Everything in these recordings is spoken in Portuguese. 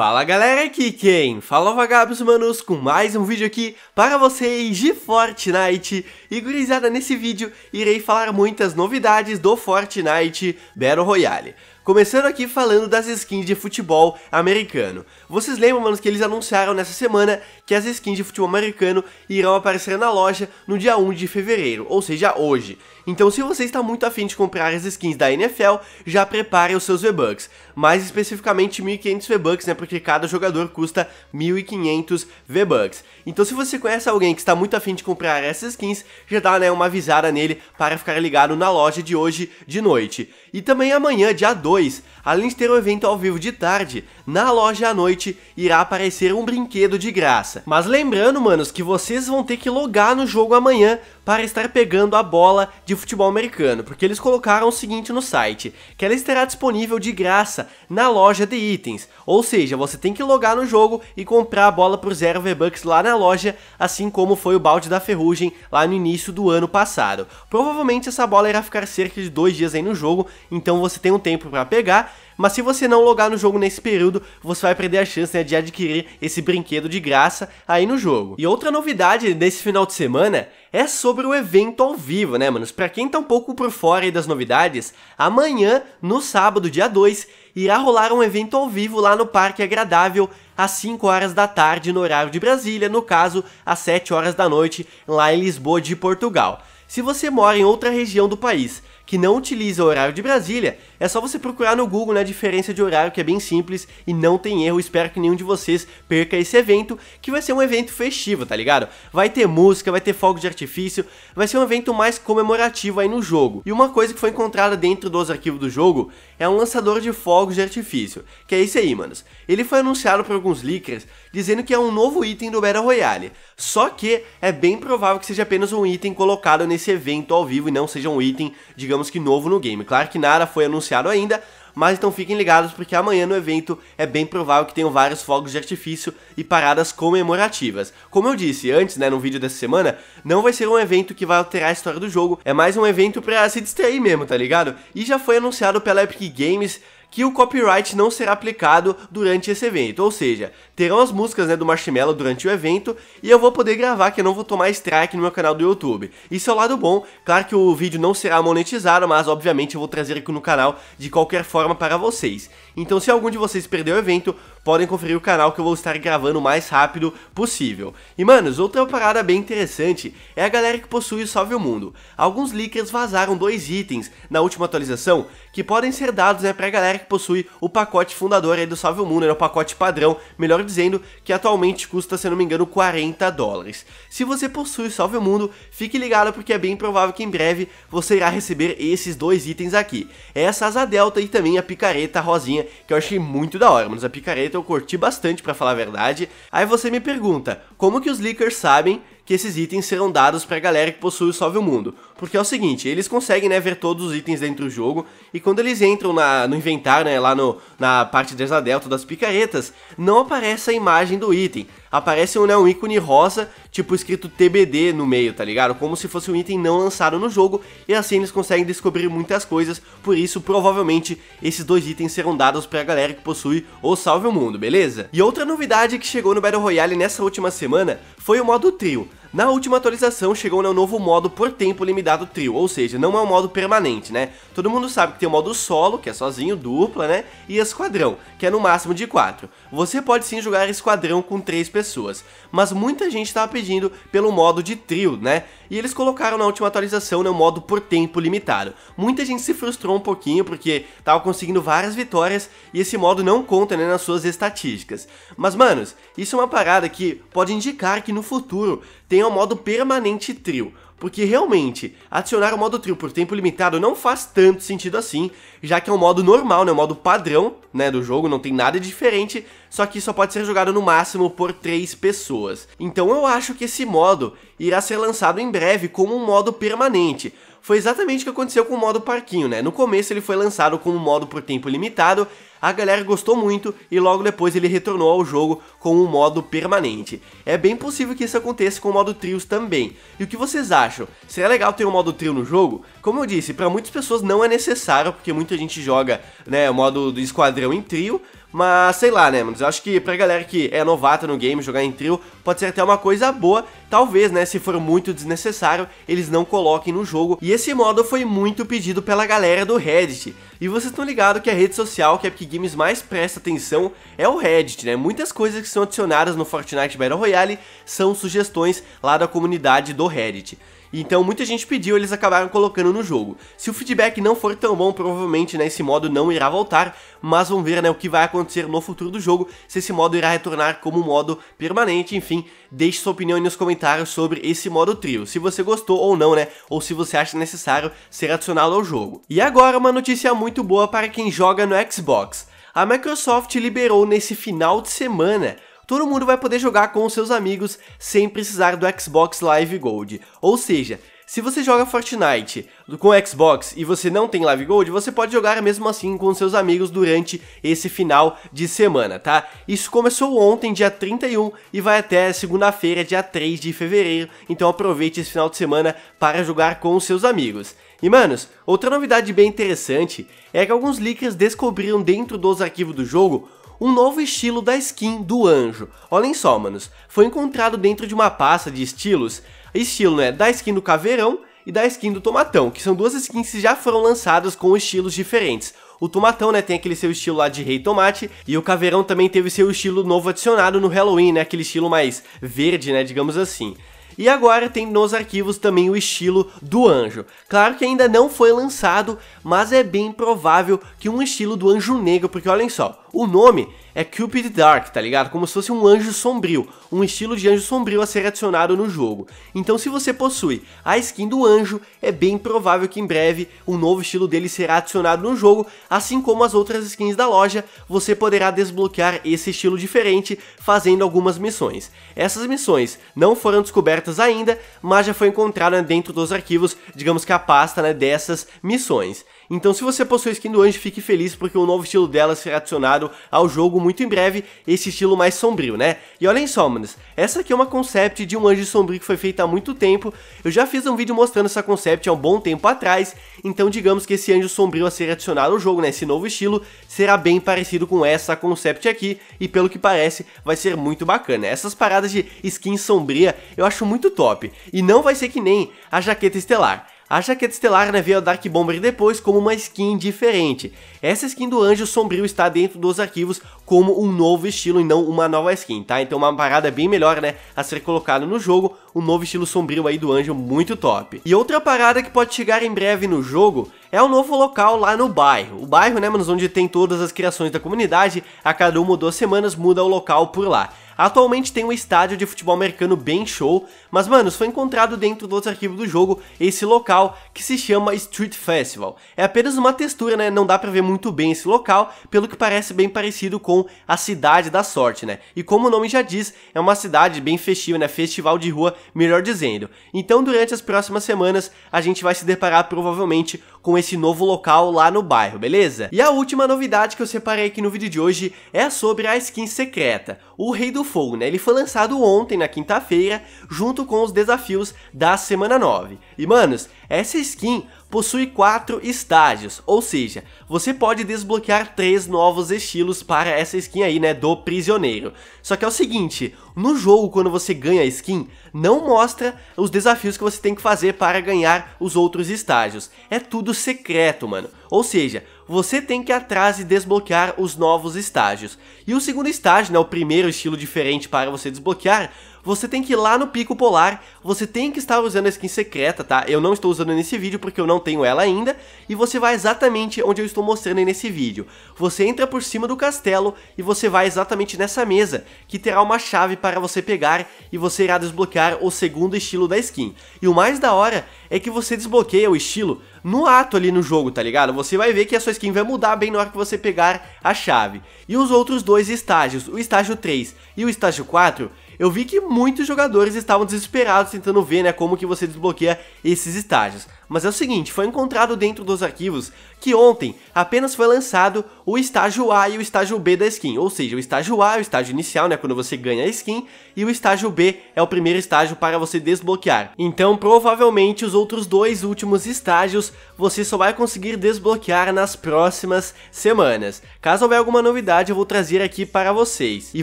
Fala galera, aqui quem? Fala vagabos manos com mais um vídeo aqui para vocês de Fortnite E gurizada, nesse vídeo irei falar muitas novidades do Fortnite Battle Royale Começando aqui falando das skins de futebol americano. Vocês lembram, manos, que eles anunciaram nessa semana que as skins de futebol americano irão aparecer na loja no dia 1 de fevereiro, ou seja, hoje. Então se você está muito afim de comprar as skins da NFL, já prepare os seus V-Bucks. Mais especificamente 1.500 V-Bucks, né, porque cada jogador custa 1.500 V-Bucks. Então se você conhece alguém que está muito afim de comprar essas skins, já dá né, uma avisada nele para ficar ligado na loja de hoje de noite. E também amanhã, dia 2, 2 Além de ter o um evento ao vivo de tarde, na loja à noite irá aparecer um brinquedo de graça. Mas lembrando, manos, que vocês vão ter que logar no jogo amanhã para estar pegando a bola de futebol americano, porque eles colocaram o seguinte no site, que ela estará disponível de graça na loja de itens, ou seja, você tem que logar no jogo e comprar a bola por zero V-Bucks lá na loja, assim como foi o balde da ferrugem lá no início do ano passado. Provavelmente essa bola irá ficar cerca de dois dias aí no jogo, então você tem um tempo para pegar, mas se você não logar no jogo nesse período, você vai perder a chance né, de adquirir esse brinquedo de graça aí no jogo. E outra novidade desse final de semana é sobre o evento ao vivo, né, manos? Pra quem tá um pouco por fora aí das novidades, amanhã, no sábado, dia 2, irá rolar um evento ao vivo lá no Parque Agradável às 5 horas da tarde no horário de Brasília, no caso, às 7 horas da noite lá em Lisboa de Portugal. Se você mora em outra região do país, que não utiliza o horário de Brasília, é só você procurar no Google na né, diferença de horário, que é bem simples e não tem erro. Espero que nenhum de vocês perca esse evento, que vai ser um evento festivo, tá ligado? Vai ter música, vai ter fogo de artifício, vai ser um evento mais comemorativo aí no jogo. E uma coisa que foi encontrada dentro dos arquivos do jogo é um lançador de fogos de artifício, que é isso aí, manos. Ele foi anunciado por alguns leakers dizendo que é um novo item do Battle Royale, só que é bem provável que seja apenas um item colocado nesse evento ao vivo e não seja um item, digamos que novo no game. Claro que nada foi anunciado ainda, mas então fiquem ligados porque amanhã no evento é bem provável que tenham vários fogos de artifício e paradas comemorativas. Como eu disse antes, né, no vídeo dessa semana, não vai ser um evento que vai alterar a história do jogo, é mais um evento para se distrair mesmo, tá ligado? E já foi anunciado pela Epic Games que o copyright não será aplicado durante esse evento, ou seja, terão as músicas né, do Marshmallow durante o evento e eu vou poder gravar que eu não vou tomar strike no meu canal do YouTube. Isso é o lado bom, claro que o vídeo não será monetizado, mas obviamente eu vou trazer aqui no canal de qualquer forma para vocês. Então se algum de vocês perdeu o evento, podem conferir o canal que eu vou estar gravando o mais rápido possível. E manos, outra parada bem interessante é a galera que possui o Salve o Mundo. Alguns leakers vazaram dois itens na última atualização que podem ser dados né, pra galera que possui o pacote fundador aí do Salve o Mundo, né, o pacote padrão, melhor dizendo, que atualmente custa, se não me engano, 40 dólares. Se você possui o Salve o Mundo, fique ligado porque é bem provável que em breve você irá receber esses dois itens aqui. É essa asa delta e também a picareta rosinha que eu achei muito da hora, mas a picareta eu curti bastante para falar a verdade. Aí você me pergunta, como que os leakers sabem que esses itens serão dados pra galera que possui o Salve o Mundo? Porque é o seguinte, eles conseguem, né, ver todos os itens dentro do jogo, e quando eles entram na, no inventário, né, lá no, na parte desadel, das picaretas, não aparece a imagem do item. Aparece um, né, um ícone rosa, tipo escrito TBD no meio, tá ligado? Como se fosse um item não lançado no jogo, e assim eles conseguem descobrir muitas coisas, por isso provavelmente esses dois itens serão dados pra galera que possui ou salve o mundo, beleza? E outra novidade que chegou no Battle Royale nessa última semana foi o modo trio. Na última atualização chegou no né, novo modo por tempo limitado trio, ou seja, não é um modo permanente, né? Todo mundo sabe que tem o modo solo, que é sozinho, dupla, né? E esquadrão, que é no máximo de 4. Você pode sim jogar esquadrão com 3 pessoas, mas muita gente estava pedindo pelo modo de trio, né? E eles colocaram na última atualização no né, modo por tempo limitado. Muita gente se frustrou um pouquinho porque tava conseguindo várias vitórias e esse modo não conta né, nas suas estatísticas. Mas manos, isso é uma parada que pode indicar que no futuro tem venha o modo permanente trio. Porque realmente, adicionar o modo trio por tempo limitado não faz tanto sentido assim, já que é um modo normal, né, um modo padrão né, do jogo, não tem nada diferente, só que só pode ser jogado no máximo por 3 pessoas. Então eu acho que esse modo irá ser lançado em breve como um modo permanente, foi exatamente o que aconteceu com o modo parquinho, né? No começo ele foi lançado como modo por tempo limitado, a galera gostou muito e logo depois ele retornou ao jogo com um modo permanente. É bem possível que isso aconteça com o modo trios também. E o que vocês acham? Seria legal ter um modo trio no jogo? Como eu disse, para muitas pessoas não é necessário, porque muita gente joga né, o modo do esquadrão em trio, mas sei lá, né, mano? Eu acho que pra galera que é novata no game, jogar em trio, pode ser até uma coisa boa. Talvez, né, se for muito desnecessário, eles não coloquem no jogo. E esse modo foi muito pedido pela galera do Reddit. E vocês estão ligados que a rede social que é a Epic Games mais presta atenção é o Reddit, né? Muitas coisas que são adicionadas no Fortnite Battle Royale são sugestões lá da comunidade do Reddit. Então muita gente pediu, eles acabaram colocando no jogo. Se o feedback não for tão bom, provavelmente né, esse modo não irá voltar, mas vamos ver né, o que vai acontecer no futuro do jogo, se esse modo irá retornar como modo permanente, enfim, deixe sua opinião aí nos comentários sobre esse modo trio, se você gostou ou não, né, ou se você acha necessário ser adicionado ao jogo. E agora uma notícia muito muito boa para quem joga no Xbox. A Microsoft liberou nesse final de semana todo mundo vai poder jogar com seus amigos sem precisar do Xbox Live Gold. Ou seja, se você joga Fortnite com Xbox e você não tem Live Gold, você pode jogar mesmo assim com seus amigos durante esse final de semana, tá? Isso começou ontem, dia 31, e vai até segunda-feira, dia 3 de fevereiro, então aproveite esse final de semana para jogar com seus amigos. E manos, outra novidade bem interessante é que alguns leakers descobriram dentro dos arquivos do jogo um novo estilo da skin do anjo. Olhem só, manos, foi encontrado dentro de uma pasta de estilos, estilo né, da skin do caveirão e da skin do tomatão, que são duas skins que já foram lançadas com estilos diferentes. O Tomatão, né, tem aquele seu estilo lá de rei tomate, e o Caveirão também teve seu estilo novo adicionado no Halloween, né, aquele estilo mais verde, né, digamos assim. E agora tem nos arquivos também o estilo do anjo. Claro que ainda não foi lançado, mas é bem provável que um estilo do anjo negro, porque olhem só, o nome é Cupid Dark, tá ligado? Como se fosse um anjo sombrio, um estilo de anjo sombrio a ser adicionado no jogo. Então se você possui a skin do anjo, é bem provável que em breve um novo estilo dele será adicionado no jogo, assim como as outras skins da loja, você poderá desbloquear esse estilo diferente fazendo algumas missões. Essas missões não foram descobertas ainda, mas já foi encontrada né, dentro dos arquivos, digamos que a pasta né, dessas missões. Então se você possui a skin do anjo, fique feliz porque o novo estilo dela será adicionado ao jogo muito em breve, esse estilo mais sombrio, né? E olhem só, manos, essa aqui é uma concept de um anjo sombrio que foi feita há muito tempo, eu já fiz um vídeo mostrando essa concept há um bom tempo atrás, então digamos que esse anjo sombrio a ser adicionado ao jogo, né, esse novo estilo, será bem parecido com essa concept aqui, e pelo que parece, vai ser muito bacana. Essas paradas de skin sombria eu acho muito top, e não vai ser que nem a jaqueta estelar. A jaqueta é estelar né? a Dark Bomber depois como uma skin diferente. Essa skin do Anjo Sombrio está dentro dos arquivos como um novo estilo e não uma nova skin, tá? Então uma parada bem melhor, né, a ser colocada no jogo, um novo estilo sombrio aí do Anjo muito top. E outra parada que pode chegar em breve no jogo é o novo local lá no bairro. O bairro, né, mas onde tem todas as criações da comunidade, a cada uma ou duas semanas muda o local por lá. Atualmente tem um estádio de futebol americano bem show, mas manos, foi encontrado dentro dos arquivos do jogo esse local que se chama Street Festival. É apenas uma textura, né? Não dá pra ver muito bem esse local, pelo que parece bem parecido com a Cidade da Sorte, né? E como o nome já diz, é uma cidade bem festiva, né? Festival de rua, melhor dizendo. Então, durante as próximas semanas, a gente vai se deparar provavelmente com esse novo local lá no bairro, beleza? E a última novidade que eu separei aqui no vídeo de hoje é sobre a skin secreta, o Rei do Fogo, né? Ele foi lançado ontem, na quinta-feira, junto com os desafios da semana 9. E, manos, essa skin possui 4 estágios, ou seja, você pode desbloquear 3 novos estilos para essa skin aí, né, do prisioneiro. Só que é o seguinte, no jogo quando você ganha a skin, não mostra os desafios que você tem que fazer para ganhar os outros estágios. É tudo secreto, mano. Ou seja, você tem que ir atrás e desbloquear os novos estágios. E o segundo estágio, né, o primeiro estilo diferente para você desbloquear, você tem que ir lá no Pico Polar, você tem que estar usando a skin secreta, tá? Eu não estou usando nesse vídeo porque eu não tenho ela ainda, e você vai exatamente onde eu estou mostrando aí nesse vídeo. Você entra por cima do castelo e você vai exatamente nessa mesa, que terá uma chave para você pegar e você irá desbloquear o segundo estilo da skin. E o mais da hora é que você desbloqueia o estilo no ato ali no jogo, tá ligado? Você vai ver que a sua skin vai mudar bem na hora que você pegar a chave. E os outros dois estágios, o estágio 3 e o estágio 4, eu vi que muitos jogadores estavam desesperados tentando ver, né, como que você desbloqueia esses estágios. Mas é o seguinte, foi encontrado dentro dos arquivos que ontem apenas foi lançado o estágio A e o estágio B da skin, ou seja, o estágio A é o estágio inicial, né, quando você ganha a skin, e o estágio B é o primeiro estágio para você desbloquear. Então, provavelmente, os outros dois últimos estágios você só vai conseguir desbloquear nas próximas semanas. Caso houver alguma novidade, eu vou trazer aqui para vocês. E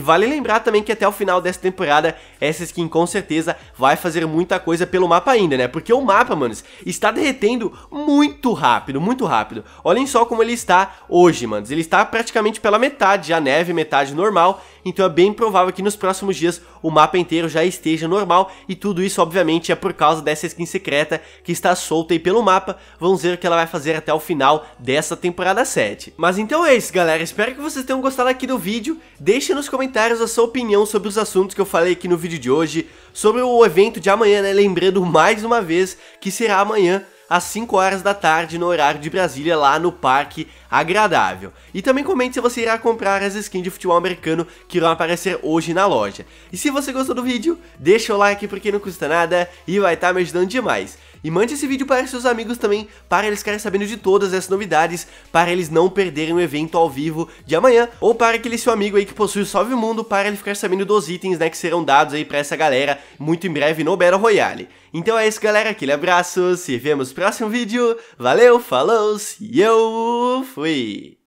vale lembrar também que até o final dessa temporada, essa skin com certeza vai fazer muita coisa pelo mapa ainda, né, porque o mapa, manos, está derretendo muito rápido, muito rápido. Olhem só como ele está hoje, mano. Ele está praticamente pela metade, a neve, metade normal então é bem provável que nos próximos dias o mapa inteiro já esteja normal e tudo isso obviamente é por causa dessa skin secreta que está solta aí pelo mapa, vamos ver o que ela vai fazer até o final dessa temporada 7. Mas então é isso galera, espero que vocês tenham gostado aqui do vídeo, deixe nos comentários a sua opinião sobre os assuntos que eu falei aqui no vídeo de hoje, sobre o evento de amanhã, né? lembrando mais uma vez que será amanhã às 5 horas da tarde no horário de Brasília lá no Parque Agradável. E também comente se você irá comprar as skins de futebol americano que irão aparecer hoje na loja. E se você gostou do vídeo, deixa o like porque não custa nada e vai estar tá me ajudando demais. E mande esse vídeo para seus amigos também, para eles ficarem sabendo de todas essas novidades, para eles não perderem o evento ao vivo de amanhã, ou para aquele seu amigo aí que possui o Salve Mundo, para ele ficar sabendo dos itens né, que serão dados aí para essa galera muito em breve no Battle Royale. Então é isso galera, aquele abraço, se vemos no próximo vídeo, valeu, falou, e eu fui!